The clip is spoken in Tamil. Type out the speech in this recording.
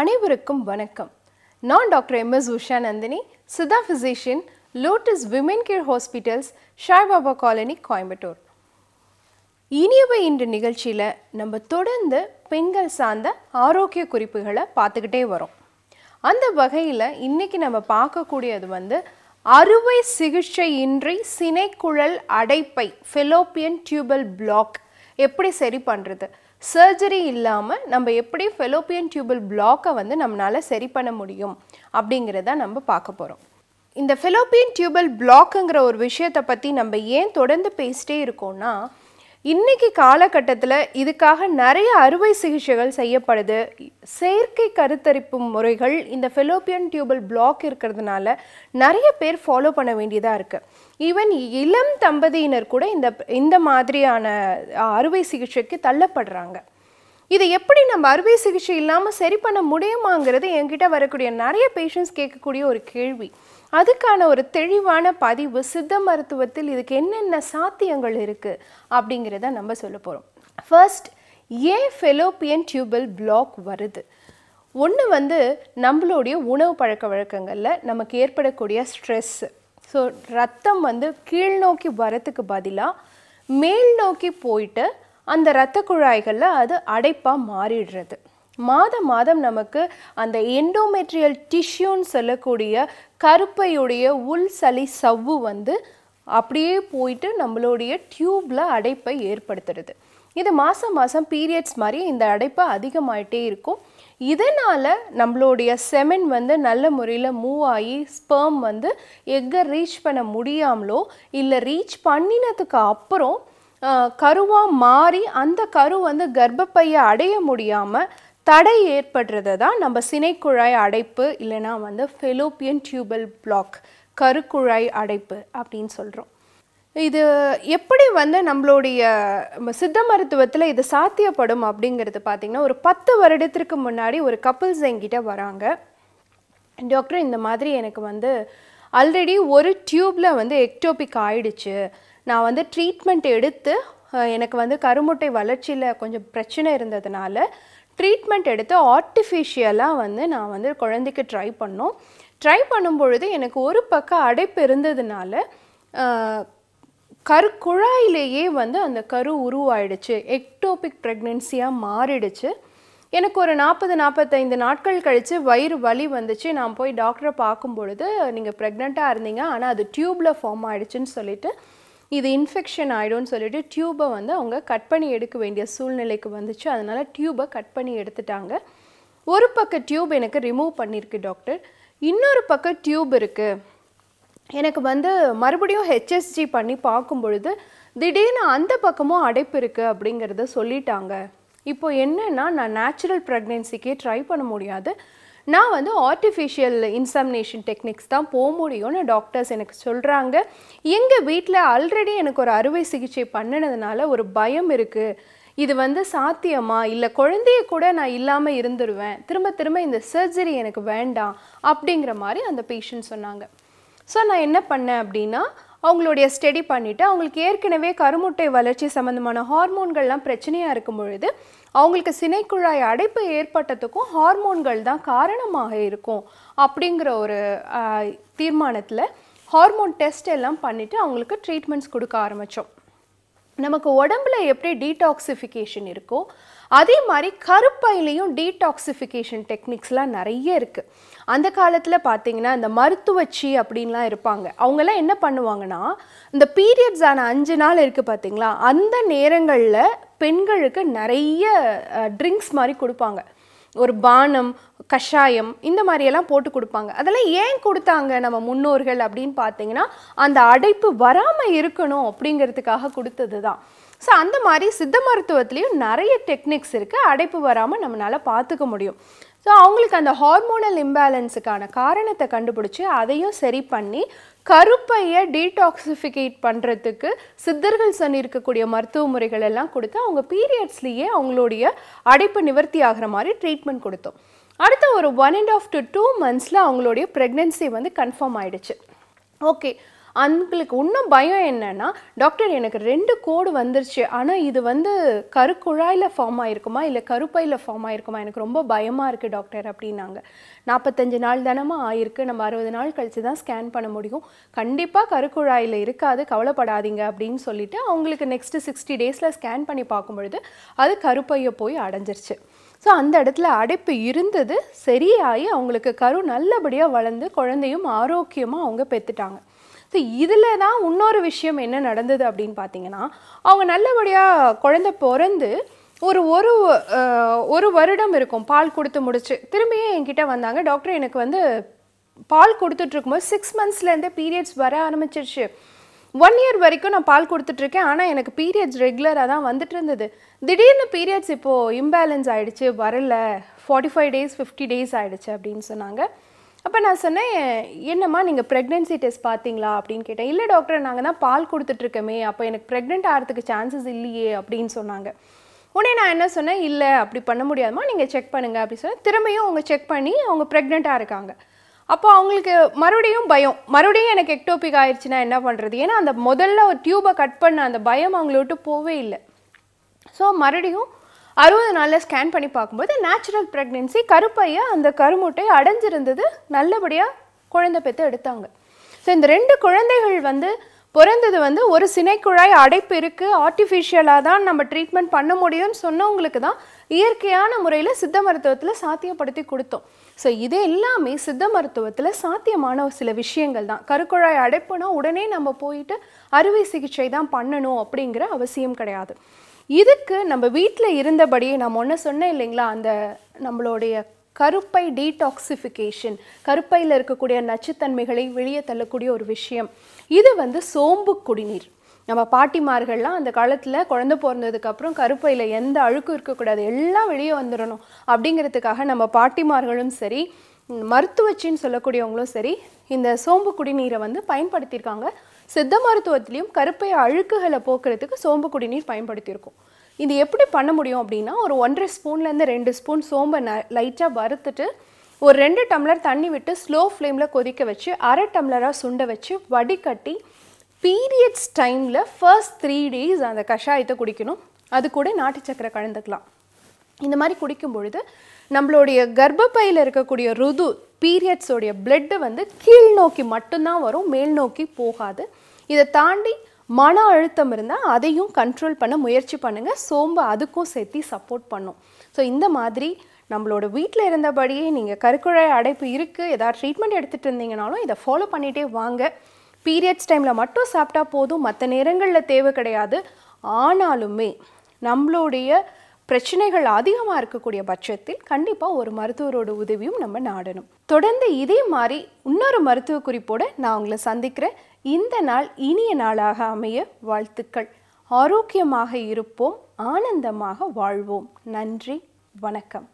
அனைவருக்கும் வணக்கம் நான் doctor M S Usha Nandini Siddha physician Lotus Women Care hospitals Saibaba colony Coimbatore இனியவை இன்று நிகழ்ச்சியில் நம்ம தொடர்ந்து பெண்கள் சார்ந்த ஆரோக்கிய குறிப்புகளை பார்த்துக்கிட்டே வரோம் அந்த வகையில் இன்றைக்கி நம்ம பார்க்கக்கூடியது வந்து அறுவை சிகிச்சையின்றி சினைக்குழல் அடைப்பை ஃபெலோப்பியன் டியூபல் பிளாக் எப்படி சரி பண்ணுறது சர்ஜரி இல்லாமல் நம்ம எப்படி ஃபெலோப்பியன் டியூபல் பிளாக்கை வந்து நம்மளால் சரி பண்ண முடியும் அப்படிங்கிறத நம்ம பார்க்க போகிறோம் இந்த ஃபெலோப்பியன் டியூபல் பிளாக்குங்கிற ஒரு விஷயத்தை பற்றி நம்ம ஏன் தொடர்ந்து பேசிட்டே இருக்கோம்னா இன்னைக்கு காலகட்டத்தில் இதுக்காக நிறைய அறுவை சிகிச்சைகள் செய்யப்படுது செயற்கை கருத்தரிப்பு முறைகள் இந்த ஃபெலோபியன் டியூபல் பிளாக் இருக்கிறதுனால நிறைய பேர் ஃபாலோ பண்ண வேண்டியதாக இருக்குது ஈவன் இளம் தம்பதியினர் கூட இந்த இந்த மாதிரியான அறுவை சிகிச்சைக்கு தள்ளப்படுறாங்க இதை எப்படி நம்ம அறுவை சிகிச்சை இல்லாமல் சரி பண்ண முடியுமாங்கிறது என்கிட்ட வரக்கூடிய நிறைய பேஷண்ட்ஸ் கேட்கக்கூடிய ஒரு கேள்வி அதுக்கான ஒரு தெளிவான பதிவு சித்த மருத்துவத்தில் இதுக்கு என்னென்ன சாத்தியங்கள் இருக்குது அப்படிங்கிறத நம்ம சொல்ல போகிறோம் ஃபர்ஸ்ட் ஏன் ஃபெலோப்பியன் டியூபல் பிளாக் வருது ஒன்று வந்து நம்மளுடைய உணவு பழக்க வழக்கங்களில் நமக்கு ஏற்படக்கூடிய ஸ்ட்ரெஸ்ஸு ஸோ ரத்தம் வந்து கீழ் நோக்கி வரத்துக்கு பதிலாக மேல் நோக்கி போயிட்டு அந்த இரத்த குழாய்களில் அது அடைப்பாக மாறிடுறது மாதம் மாதம் நமக்கு அந்த எண்டோமெட்ரியல் டிஷ்யூன்னு சொல்லக்கூடிய கருப்பையுடைய உள் சளி சவ்வு வந்து அப்படியே போயிட்டு நம்மளுடைய டியூப்பில் அடைப்பை ஏற்படுத்துறது இது மாதம் மாதம் பீரியட்ஸ் மாதிரி இந்த அடைப்பு அதிகமாயிட்டே இருக்கும் இதனால் நம்மளுடைய செமன் வந்து நல்ல முறையில் மூவ் ஆகி ஸ்பெர்ம் வந்து எக்கை ரீச் பண்ண முடியாமலோ இல்லை ரீச் பண்ணினதுக்கு அப்புறம் கருவாக மாறி அந்த கரு வந்து கர்ப்பப்பையை அடைய முடியாமல் தடை ஏற்படுறது தான் நம்ம சினைக்குழாய் அடைப்பு இல்லைனா வந்து ஃபெலோப்பியன் டியூபல் பிளாக் கருக்குழாய் அடைப்பு அப்படின்னு சொல்கிறோம் இது எப்படி வந்து நம்மளுடைய சித்த மருத்துவத்தில் இது சாத்தியப்படும் அப்படிங்கிறது பார்த்திங்கன்னா ஒரு பத்து வருடத்திற்கு முன்னாடி ஒரு கப்புள்ஸ் என்கிட்ட வராங்க டாக்டர் இந்த மாதிரி எனக்கு வந்து ஆல்ரெடி ஒரு டியூப்பில் வந்து எக்டோபிக் ஆயிடுச்சு நான் வந்து ட்ரீட்மெண்ட் எடுத்து எனக்கு வந்து கருமுட்டை வளர்ச்சியில் கொஞ்சம் பிரச்சனை இருந்ததுனால ட்ரீட்மெண்ட் எடுத்து ஆர்டிஃபிஷியலாக வந்து நான் வந்து குழந்தைக்கு ட்ரை பண்ணோம் ட்ரை பண்ணும்பொழுது எனக்கு ஒரு பக்கம் அடைப்பு இருந்ததுனால கருக்குழாயிலேயே வந்து அந்த கரு உருவாயிடுச்சு எக்டோபிக் ப்ரெக்னென்சியாக மாறிடுச்சு எனக்கு ஒரு நாற்பது நாற்பத்தைந்து நாட்கள் கழித்து வயிறு வலி வந்துச்சு நான் போய் டாக்டரை பார்க்கும் பொழுது நீங்கள் ப்ரெக்னெண்ட்டாக இருந்தீங்க ஆனால் அது டியூப்பில் ஃபார்ம் ஆகிடுச்சின்னு சொல்லிவிட்டு இது இன்ஃபெக்ஷன் ஆகிடும்னு சொல்லிட்டு டியூபை வந்து அவங்க கட் பண்ணி எடுக்க வேண்டிய சூழ்நிலைக்கு வந்துச்சு அதனால் டியூபை கட் பண்ணி எடுத்துட்டாங்க ஒரு பக்கம் டியூப் எனக்கு ரிமூவ் பண்ணியிருக்கு டாக்டர் இன்னொரு பக்கம் டியூப் இருக்குது எனக்கு வந்து மறுபடியும் ஹெச்எஸ்ஜி பண்ணி பார்க்கும் பொழுது திடீர்னு அந்த பக்கமும் அடைப்பு இருக்குது அப்படிங்கிறத சொல்லிட்டாங்க இப்போ என்னென்னா நான் நேச்சுரல் ப்ரெக்னென்சிக்கே ட்ரை பண்ண முடியாது நான் வந்து ஆர்டிஃபிஷியல் இன்சாமினேஷன் டெக்னிக்ஸ் தான் போக முடியும்னு டாக்டர்ஸ் எனக்கு சொல்கிறாங்க எங்கள் வீட்டில் ஆல்ரெடி எனக்கு ஒரு அறுவை சிகிச்சை பண்ணினதுனால ஒரு பயம் இருக்குது இது வந்து சாத்தியமா இல்லை குழந்தைய கூட நான் இல்லாமல் இருந்துருவேன் திரும்ப திரும்ப இந்த சர்ஜரி எனக்கு வேண்டாம் அப்படிங்கிற மாதிரி அந்த பேஷண்ட் சொன்னாங்க ஸோ நான் என்ன பண்ணேன் அப்படின்னா அவங்களுடைய ஸ்டடி பண்ணிவிட்டு அவங்களுக்கு ஏற்கனவே கருமுட்டை வளர்ச்சி சம்மந்தமான ஹார்மோன்கள்லாம் பிரச்சனையாக இருக்கும் பொழுது அவங்களுக்கு சினைக்குழாய் அடைப்பு ஏற்பட்டதுக்கும் ஹார்மோன்கள் தான் காரணமாக இருக்கும் அப்படிங்கிற ஒரு தீர்மானத்தில் ஹார்மோன் டெஸ்ட் எல்லாம் பண்ணிவிட்டு அவங்களுக்கு ட்ரீட்மெண்ட்ஸ் கொடுக்க ஆரம்பித்தோம் நமக்கு உடம்புல எப்படி டீடாக்சிஃபிகேஷன் இருக்கோ அதே மாதிரி கருப்பையிலையும் டீடாக்சிஃபிகேஷன் டெக்னிக்ஸ்லாம் நிறைய இருக்குது அந்த காலத்தில் பார்த்தீங்கன்னா இந்த மருத்துவச்சி அப்படின்லாம் இருப்பாங்க அவங்கெல்லாம் என்ன பண்ணுவாங்கன்னா இந்த பீரியட்ஸ் ஆன அஞ்சு நாள் இருக்குது பார்த்தீங்களா அந்த நேரங்களில் பெண்களுக்கு நிறைய ட்ரிங்க்ஸ் மாதிரி கொடுப்பாங்க ஒரு பானம் கஷாயம் இந்த மாதிரியெல்லாம் போட்டு கொடுப்பாங்க அதெல்லாம் ஏன் கொடுத்தாங்க நம்ம முன்னோர்கள் அப்படின்னு பார்த்தீங்கன்னா அந்த அடைப்பு வராமல் இருக்கணும் அப்படிங்கிறதுக்காக கொடுத்தது தான் ஸோ அந்த மாதிரி சித்த மருத்துவத்துலேயும் நிறைய டெக்னிக்ஸ் இருக்குது அடைப்பு வராமல் நம்மளால் பார்த்துக்க முடியும் ஸோ அவங்களுக்கு அந்த ஹார்மோனல் இம்பேலன்ஸுக்கான காரணத்தை கண்டுபிடிச்சி அதையும் சரி பண்ணி கருப்பையை டீடாக்சிஃபிகேட் பண்ணுறதுக்கு சித்தர்கள் இருக்கக்கூடிய மருத்துவ முறைகள் எல்லாம் கொடுத்து அவங்க பீரியட்ஸ்லேயே அவங்களுடைய அடைப்பு நிவர்த்தி ஆகிற மாதிரி ட்ரீட்மெண்ட் கொடுத்தோம் அடுத்த ஒரு one and half to two மந்த்ஸில் அவங்களுடைய ப்ரெக்னென்சி வந்து கன்ஃபார்ம் ஆகிடுச்சு ஓகே அவங்களுக்கு இன்னும் பயம் என்னென்னா டாக்டர் எனக்கு ரெண்டு கோடு வந்துருச்சு ஆனால் இது வந்து கருக்குழாயில் ஃபார்ம் ஆகிருக்குமா இல்லை கருப்பையில் ஃபார்ம் ஆகிருக்குமா எனக்கு ரொம்ப பயமாக இருக்குது டாக்டர் அப்படின்னாங்க நாற்பத்தஞ்சு நாள் தினமும் ஆயிருக்கு நம்ம அறுபது நாள் கழித்து தான் ஸ்கேன் பண்ண முடியும் கண்டிப்பாக கருக்குழாயில் இருக்காது கவலைப்படாதீங்க அப்படின்னு சொல்லிட்டு அவங்களுக்கு நெக்ஸ்ட்டு சிக்ஸ்டி டேஸில் ஸ்கேன் பண்ணி பார்க்கும்பொழுது அது கருப்பையை போய் அடைஞ்சிருச்சு ஸோ அந்த இடத்துல அடைப்பு இருந்தது சரியாகி அவங்களுக்கு கரு நல்லபடியாக வளர்ந்து குழந்தையும் ஆரோக்கியமாக அவங்க பெற்றுட்டாங்க ஸோ இதில் தான் இன்னொரு விஷயம் என்ன நடந்தது அப்படின்னு பார்த்தீங்கன்னா அவங்க நல்லபடியாக குழந்த பிறந்து ஒரு ஒரு ஒரு வருடம் இருக்கும் பால் கொடுத்து முடிச்சு திரும்பியும் என்கிட்ட வந்தாங்க டாக்டர் எனக்கு வந்து பால் கொடுத்துட்ருக்கும்போது சிக்ஸ் மந்த்ஸ்லேருந்தே பீரியட்ஸ் வர ஆரம்பிச்சிருச்சு ஒன் இயர் வரைக்கும் நான் பால் கொடுத்துட்ருக்கேன் ஆனால் எனக்கு பீரியட்ஸ் ரெகுலராக தான் வந்துட்டு இருந்தது திடீர்னு பீரியட்ஸ் இப்போது இம்பேலன்ஸ் ஆகிடுச்சு வரல forty five days fifty days ஆகிடுச்சு அப்படின்னு சொன்னாங்க அப்போ நான் சொன்னேன் என்னம்மா நீங்கள் ப்ரெக்னென்சி டெஸ்ட் பார்த்தீங்களா அப்படின்னு கேட்டேன் இல்லை டாக்டர் நாங்கள் தான் பால் கொடுத்துட்ருக்கோமே அப்போ எனக்கு ப்ரெக்னென்ட் ஆகிறதுக்கு சான்சஸ் இல்லையே அப்படின்னு சொன்னாங்க உடனே நான் என்ன சொன்னேன் இல்லை அப்படி பண்ண முடியாதுமா நீங்கள் செக் பண்ணுங்கள் அப்படின்னு சொன்னேன் திரும்பியும் அவங்க செக் பண்ணி அவங்க ப்ரெக்னெண்ட்டாக இருக்காங்க அப்போ அவங்களுக்கு மறுபடியும் பயம் மறுபடியும் எனக்கு எக்டோபிக் ஆயிடுச்சுன்னா என்ன பண்ணுறது ஏன்னா அந்த முதல்ல ஒரு டியூபை கட் பண்ண அந்த பயம் அவங்கள விட்டு போவே இல்லை ஸோ மறுபடியும் அறுபது நாளில் ஸ்கேன் பண்ணி பார்க்கும்போது நேச்சுரல் ப்ரெக்னென்சி கருப்பையை அந்த கருமுட்டை அடைஞ்சிருந்தது நல்லபடியாக குழந்தை பெற்று எடுத்தாங்க ஸோ இந்த ரெண்டு குழந்தைகள் வந்து பிறந்தது வந்து ஒரு சினைக்குழாய் அடைப்பு இருக்குது ஆர்டிஃபிஷியலாக தான் நம்ம ட்ரீட்மெண்ட் பண்ண முடியும்னு சொன்னவங்களுக்கு தான் இயற்கையான முறையில் சித்த மருத்துவத்தில் சாத்தியப்படுத்தி கொடுத்தோம் ஸோ இது எல்லாமே சித்த மருத்துவத்தில் சாத்தியமான சில விஷயங்கள் தான் கருக்குழாய் அடைப்புனா உடனே நம்ம போயிட்டு அறுவை சிகிச்சை தான் பண்ணணும் அப்படிங்கிற அவசியம் கிடையாது இதுக்கு நம்ம வீட்டில் இருந்தபடியே நான் ஒன்று சொன்னேன் இல்லைங்களா அந்த நம்மளுடைய கருப்பை டீடாக்சிஃபிகேஷன் கருப்பையில் இருக்கக்கூடிய நச்சுத்தன்மைகளை வெளியே தள்ளக்கூடிய ஒரு விஷயம் இது வந்து சோம்பு குடிநீர் நம்ம பாட்டிமார்கள்லாம் அந்த காலத்தில் குழந்த பிறந்ததுக்கப்புறம் கருப்பையில் எந்த அழுக்கும் இருக்கக்கூடாது எல்லாம் வெளியே வந்துடணும் அப்படிங்கிறதுக்காக நம்ம பாட்டிமார்களும் சரி மருத்துவச்சின்னு சொல்லக்கூடியவங்களும் சரி இந்த சோம்பு குடிநீரை வந்து பயன்படுத்தியிருக்காங்க சித்த மருத்துவத்திலையும் கருப்பை அழுக்குகளை போக்குறதுக்கு சோம்பு குடிநீர் பயன்படுத்தியிருக்கோம் இது எப்படி பண்ண முடியும் அப்படின்னா ஒரு ஒன்றரை ஸ்பூன்லேருந்து ரெண்டு ஸ்பூன் சோம்பை ந லைட்டாக வறுத்துட்டு ஒரு ரெண்டு டம்ளர் தண்ணி விட்டு ஸ்லோ ஃப்ளேமில் கொதிக்க வச்சு அரை டம்ளராக சுண்ட வச்சு வடிகட்டி பீரியட்ஸ் டைமில் ஃபர்ஸ்ட் த்ரீ டேஸ் அந்த கஷாயத்தை குடிக்கணும் அது கூட நாட்டு சக்கரை கலந்துக்கலாம் இந்த மாதிரி குடிக்கும் பொழுது நம்மளுடைய கர்ப்பப்பையில் இருக்கக்கூடிய ருது பீரியட்ஸோடைய பிளட்டு வந்து கீழ் நோக்கி மட்டும்தான் வரும் மேல் நோக்கி போகாது இதை தாண்டி மன அழுத்தம் இருந்தால் அதையும் கண்ட்ரோல் பண்ண முயற்சி பண்ணுங்கள் சோம்பு அதுக்கும் சேர்த்து சப்போர்ட் பண்ணும் ஸோ இந்த மாதிரி நம்மளோட வீட்டில் இருந்தபடியே நீங்கள் கருக்குழாய் அடைப்பு இருக்குது ஏதாவது ட்ரீட்மெண்ட் எடுத்துகிட்டு இருந்தீங்கனாலும் இதை ஃபாலோ பண்ணிகிட்டே வாங்க பீரியட்ஸ் டைமில் மட்டும் சாப்பிட்டா போதும் மற்ற நேரங்களில் தேவை கிடையாது ஆனாலுமே நம்மளுடைய பிரச்சனைகள் அதிகமாக இருக்கக்கூடிய பட்சத்தில் கண்டிப்பாக ஒரு மருத்துவரோட உதவியும் நம்ம நாடணும் தொடர்ந்து இதே மாதிரி இன்னொரு மருத்துவ குறிப்போடு நான் உங்களை சந்திக்கிறேன் இந்த நாள் இனிய நாளாக அமைய வாழ்த்துக்கள் ஆரோக்கியமாக இருப்போம் ஆனந்தமாக வாழ்வோம் நன்றி வணக்கம்